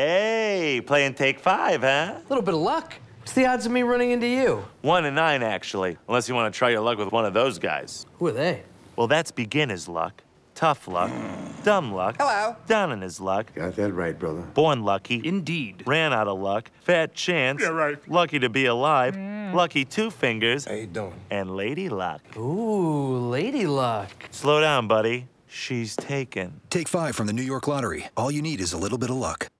Hey, playing take five, huh? A little bit of luck. What's the odds of me running into you? One in nine, actually. Unless you want to try your luck with one of those guys. Who are they? Well, that's beginner's luck, tough luck, dumb luck. Hello. Down in his luck. Got that right, brother. Born lucky. Indeed. Ran out of luck. Fat chance. Yeah, right. Lucky to be alive. Mm. Lucky two fingers. How you doing? And lady luck. Ooh, lady luck. Slow down, buddy. She's taken. Take five from the New York Lottery. All you need is a little bit of luck.